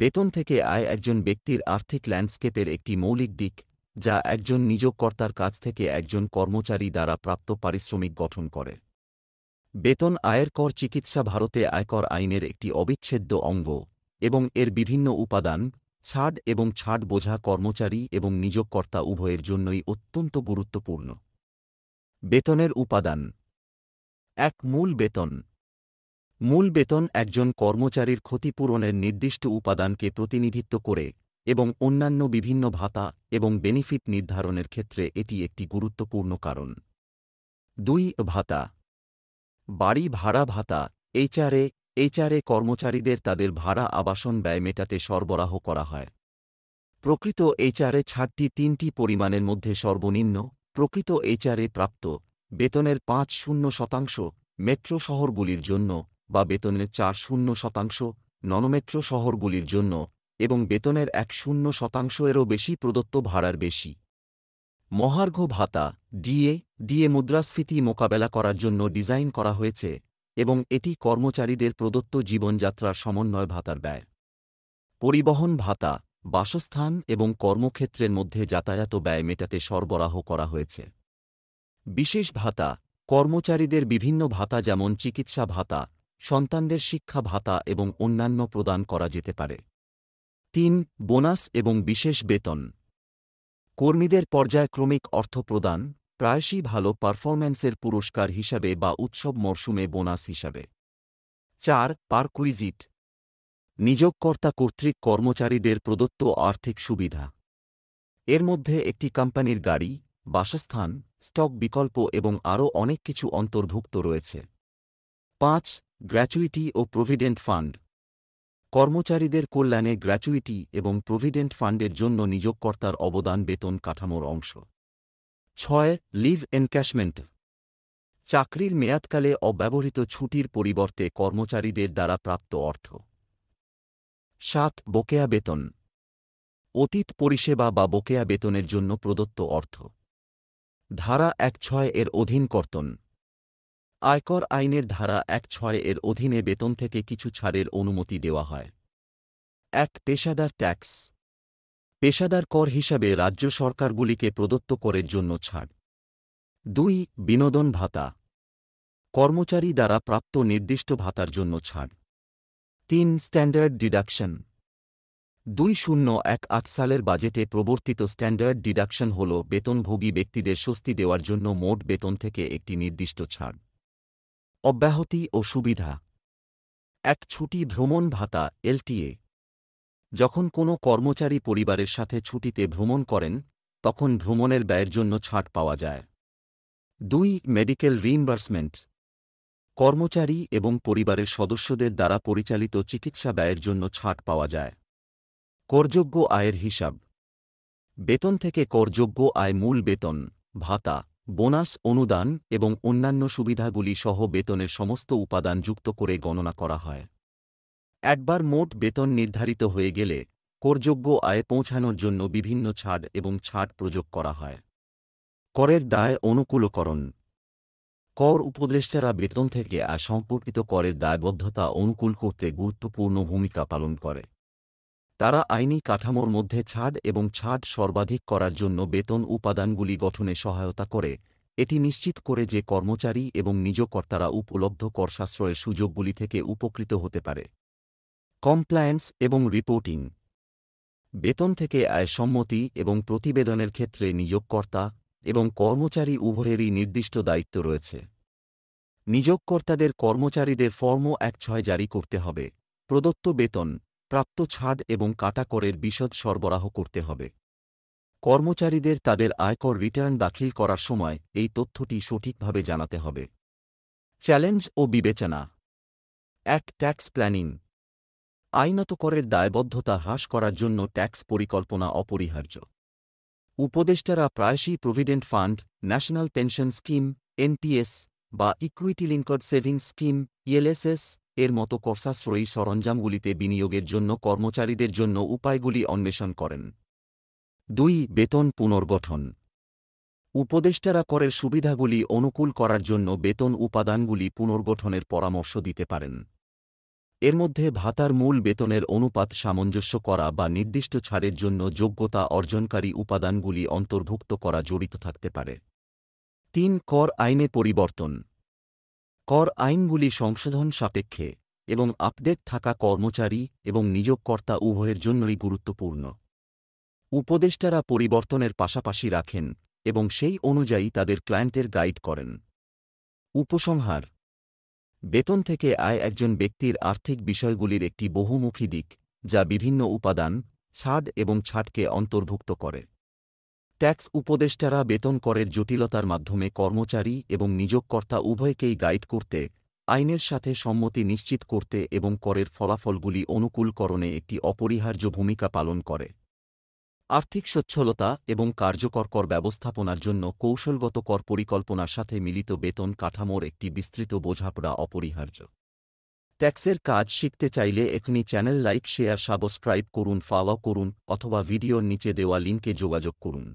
বেতন থেকে আয় একজন ব্যক্তির আর্থিক ল্যান্ডস্কেপের একটি মৌলিক দিক যা একজন নিযোগকর্তার কাছ থেকে একজন কর্মচারী দ্বারা প্রাপ্ত পারিশ্রমিক গঠন করে বেতন আয়ের কর চিকিৎসা ভারতে আয়কর আইনের একটি অবিচ্ছেদ্য অঙ্গ এবং এর বিভিন্ন উপাদান ছাড় এবং ছাড় বোঝা কর্মচারী এবং নিযোগকর্তা উভয়ের জন্যই অত্যন্ত গুরুত্বপূর্ণ বেতনের উপাদান এক মূল বেতন মূল বেতন একজন কর্মচারীর ক্ষতিপূরণের নির্দিষ্ট উপাদানকে প্রতিনিধিত্ব করে এবং অন্যান্য বিভিন্ন ভাতা এবং বেনিফিট নির্ধারণের ক্ষেত্রে এটি একটি গুরুত্বপূর্ণ কারণ দুই ভাতা বাড়ি ভাড়া ভাতা এইচআরএ এইচআরএ কর্মচারীদের তাদের ভাড়া আবাসন ব্যয় মেটাতে সরবরাহ করা হয় প্রকৃত এইচআরএ ছাড়টি তিনটি পরিমাণের মধ্যে সর্বনিম্ন প্রকৃত এইচআরএ প্রাপ্ত বেতনের পাঁচ শূন্য শতাংশ মেট্রো শহরগুলির জন্য বা বেতনের চার শূন্য শতাংশ ননমেট্রো শহরগুলির জন্য এবং বেতনের এক শূন্য শতাংশ এরও বেশি প্রদত্ত ভাড়ার বেশি মহার্ঘ ভাতা ডিএ ডিএ মুদ্রাস্ফীতি মোকাবেলা করার জন্য ডিজাইন করা হয়েছে এবং এটি কর্মচারীদের প্রদত্ত জীবনযাত্রার সমন্বয় ভাতার ব্যয় পরিবহন ভাতা বাসস্থান এবং কর্মক্ষেত্রের মধ্যে যাতায়াত ব্যয় মেটাতে সরবরাহ করা হয়েছে বিশেষ ভাতা কর্মচারীদের বিভিন্ন ভাতা যেমন চিকিৎসা ভাতা সন্তানদের শিক্ষা ভাতা এবং অন্যান্য প্রদান করা যেতে পারে তিন বোনাস এবং বিশেষ বেতন কর্মীদের পর্যায়ক্রমিক অর্থ প্রদান প্রায়শই ভালো পারফরম্যান্সের পুরস্কার হিসাবে বা উৎসব মরশুমে বোনাস হিসাবে চার পারকুইজিট নিযোগকর্তা কর্তৃক কর্মচারীদের প্রদত্ত আর্থিক সুবিধা এর মধ্যে একটি কোম্পানির গাড়ি বাসস্থান স্টক বিকল্প এবং আরও অনেক কিছু অন্তর্ভুক্ত রয়েছে পাঁচ গ্র্যাচুইটি ও প্রভিডেন্ট ফান্ড কর্মচারীদের কল্যাণে গ্র্যাচুইটি এবং প্রভিডেন্ট ফান্ডের জন্য নিয়োগকর্তার অবদান বেতন কাঠামোর অংশ ছয় লিভ এনক্যাশমেন্ট চাকরির মেয়াদকালে অব্যবহৃত ছুটির পরিবর্তে কর্মচারীদের দ্বারা প্রাপ্ত অর্থ সাত বকেয়া বেতন অতীত পরিষেবা বা বকেয়া বেতনের জন্য প্রদত্ত অর্থ ধারা এক ছয় এর অধীন কর্তন আয়কর আইনের ধারা এক ছয় এর অধীনে বেতন থেকে কিছু ছাড়ের অনুমতি দেওয়া হয় এক পেশাদার ট্যাক্স পেশাদার কর হিসাবে রাজ্য সরকারগুলিকে প্রদত্ত করের জন্য ছাড় দুই বিনোদন ভাতা কর্মচারী দ্বারা প্রাপ্ত নির্দিষ্ট ভাতার জন্য ছাড় তিন স্ট্যান্ডার্ড ডিডাকশন দুই শূন্য এক আট সালের বাজেটে প্রবর্তিত স্ট্যান্ডার্ড ডিডাকশন হল বেতনভোগী ব্যক্তিদের স্বস্তি দেওয়ার জন্য মোট বেতন থেকে একটি নির্দিষ্ট ছাড় অব্যাহতি ও সুবিধা এক ছুটি ভ্রমণ ভাতা এলটিএ যখন কোনো কর্মচারী পরিবারের সাথে ছুটিতে ভ্রমণ করেন তখন ভ্রমণের ব্যয়ের জন্য ছাড় পাওয়া যায় দুই মেডিকেল রিইম্বার্সমেন্ট কর্মচারী এবং পরিবারের সদস্যদের দ্বারা পরিচালিত চিকিৎসা ব্যয়ের জন্য ছাড় পাওয়া যায় করযোগ্য আয়ের হিসাব বেতন থেকে করযোগ্য আয় মূল বেতন ভাতা বোনাস অনুদান এবং অন্যান্য সুবিধাগুলি সহ বেতনের সমস্ত উপাদান যুক্ত করে গণনা করা হয় একবার মোট বেতন নির্ধারিত হয়ে গেলে করযোগ্য আয় পৌঁছানোর জন্য বিভিন্ন ছাড় এবং ছাড় প্রযোগ করা হয় করের দায় অনুকূলকরণ কর উপদেষ্টারা বেতন থেকে আয় সম্পর্কিত করের দায়বদ্ধতা অনুকূল করতে গুরুত্বপূর্ণ ভূমিকা পালন করে তারা আইনি কাঠামোর মধ্যে ছাড় এবং ছাড় সর্বাধিক করার জন্য বেতন উপাদানগুলি গঠনে সহায়তা করে এটি নিশ্চিত করে যে কর্মচারী এবং নিজকর্তারা উপলব্ধ সাশ্রয়ের সুযোগগুলি থেকে উপকৃত হতে পারে কমপ্লায়েন্স এবং রিপোর্টিং বেতন থেকে আয় সম্মতি এবং প্রতিবেদনের ক্ষেত্রে নিয়োগকর্তা এবং কর্মচারী উভয়েরই নির্দিষ্ট দায়িত্ব রয়েছে নিয়োগকর্তাদের কর্মচারীদের ফর্ম এক ছয় জারি করতে হবে প্রদত্ত বেতন প্রাপ্ত ছাড় এবং কাটা করের বিশদ সরবরাহ করতে হবে কর্মচারীদের তাদের আয়কর রিটার্ন দাখিল করার সময় এই তথ্যটি সঠিকভাবে জানাতে হবে চ্যালেঞ্জ ও বিবেচনা এক ট্যাক্স প্ল্যানিং আইনত করের দায়বদ্ধতা হ্রাস করার জন্য ট্যাক্স পরিকল্পনা অপরিহার্য উপদেষ্টারা প্রায়শই provident fund national pension scheme NPS বা equity linked savings scheme ELSS এর মতো কর্সাশ্রয়ী সরঞ্জামগুলিতে বিনিয়োগের জন্য কর্মচারীদের জন্য উপায়গুলি অন্বেষণ করেন দুই বেতন পুনর্গঠন উপদেষ্টারা করের সুবিধাগুলি অনুকূল করার জন্য বেতন উপাদানগুলি পুনর্গঠনের পরামর্শ দিতে পারেন এর মধ্যে ভাতার মূল বেতনের অনুপাত সামঞ্জস্য করা বা নির্দিষ্ট ছাড়ের জন্য যোগ্যতা অর্জনকারী উপাদানগুলি অন্তর্ভুক্ত করা জড়িত থাকতে পারে তিন কর আইনে পরিবর্তন কর আইনগুলি সংশোধন সাপেক্ষে এবং আপডেট থাকা কর্মচারী এবং নিয়োগকর্তা উভয়ের জন্যই গুরুত্বপূর্ণ উপদেষ্টারা পরিবর্তনের পাশাপাশি রাখেন এবং সেই অনুযায়ী তাদের ক্লায়েন্টের গাইড করেন উপসংহার বেতন থেকে আয় একজন ব্যক্তির আর্থিক বিষয়গুলির একটি বহুমুখী দিক যা বিভিন্ন উপাদান ছাড় এবং ছাটকে অন্তর্ভুক্ত করে ট্যাক্স উপদেষ্টারা বেতন করের জটিলতার মাধ্যমে কর্মচারী এবং নিযোগকর্তা উভয়কেই গাইড করতে আইনের সাথে সম্মতি নিশ্চিত করতে এবং করের ফলাফলগুলি অনুকূলকরণে একটি অপরিহার্য ভূমিকা পালন করে আর্থিক সচ্ছলতা এবং কার্যকর কর ব্যবস্থাপনার জন্য কৌশলগত কর পরিকল্পনার সাথে মিলিত বেতন কাঠামোর একটি বিস্তৃত বোঝাপড়া অপরিহার্য ট্যাক্সের কাজ শিখতে চাইলে এখনই চ্যানেল লাইক শেয়ার সাবস্ক্রাইব করুন ফলো করুন অথবা ভিডিওর নিচে দেওয়া লিঙ্কে যোগাযোগ করুন